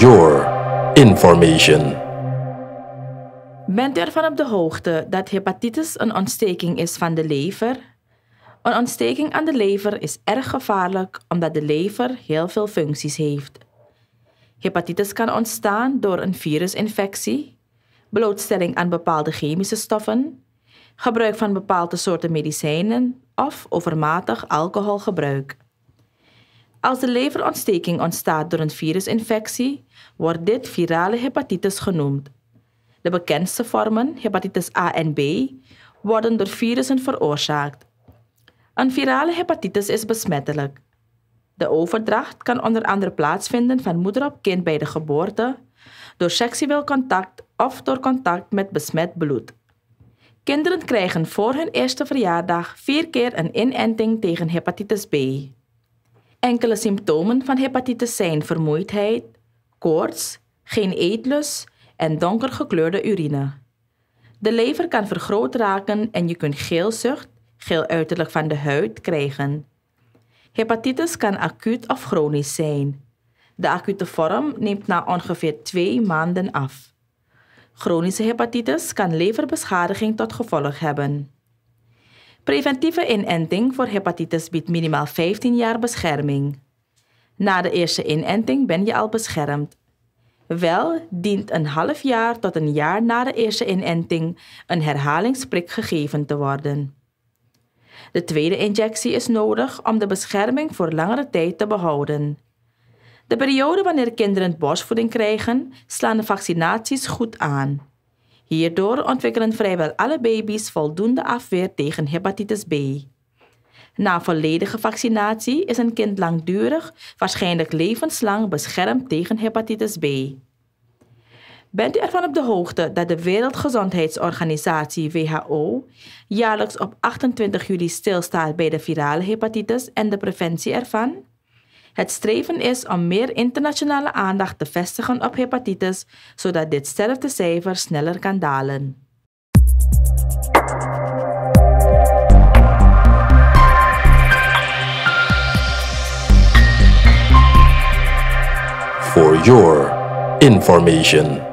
your information. Bent u ervan op de hoogte dat hepatitis een ontsteking is van de lever? Een ontsteking aan de lever is erg gevaarlijk omdat de lever heel veel functies heeft. Hepatitis kan ontstaan door een virusinfectie, blootstelling aan bepaalde chemische stoffen, gebruik van bepaalde soorten medicijnen of overmatig alcoholgebruik. Als de leverontsteking ontstaat door een virusinfectie, wordt dit virale hepatitis genoemd. De bekendste vormen, hepatitis A en B, worden door virussen veroorzaakt. Een virale hepatitis is besmettelijk. De overdracht kan onder andere plaatsvinden van moeder op kind bij de geboorte, door seksueel contact of door contact met besmet bloed. Kinderen krijgen voor hun eerste verjaardag vier keer een inenting tegen hepatitis B. Enkele symptomen van hepatitis zijn vermoeidheid, koorts, geen eetlust en donkergekleurde urine. De lever kan vergroot raken en je kunt geelzucht, geel uiterlijk van de huid, krijgen. Hepatitis kan acuut of chronisch zijn. De acute vorm neemt na ongeveer twee maanden af. Chronische hepatitis kan leverbeschadiging tot gevolg hebben. Preventieve inenting voor hepatitis biedt minimaal 15 jaar bescherming. Na de eerste inenting ben je al beschermd. Wel dient een half jaar tot een jaar na de eerste inenting een herhalingsprik gegeven te worden. De tweede injectie is nodig om de bescherming voor langere tijd te behouden. De periode wanneer kinderen borstvoeding krijgen, slaan de vaccinaties goed aan. Hierdoor ontwikkelen vrijwel alle baby's voldoende afweer tegen hepatitis B. Na volledige vaccinatie is een kind langdurig, waarschijnlijk levenslang, beschermd tegen hepatitis B. Bent u ervan op de hoogte dat de Wereldgezondheidsorganisatie WHO jaarlijks op 28 juli stilstaat bij de virale hepatitis en de preventie ervan? Het streven is om meer internationale aandacht te vestigen op hepatitis, zodat dit sterftecijfer sneller kan dalen. For your information.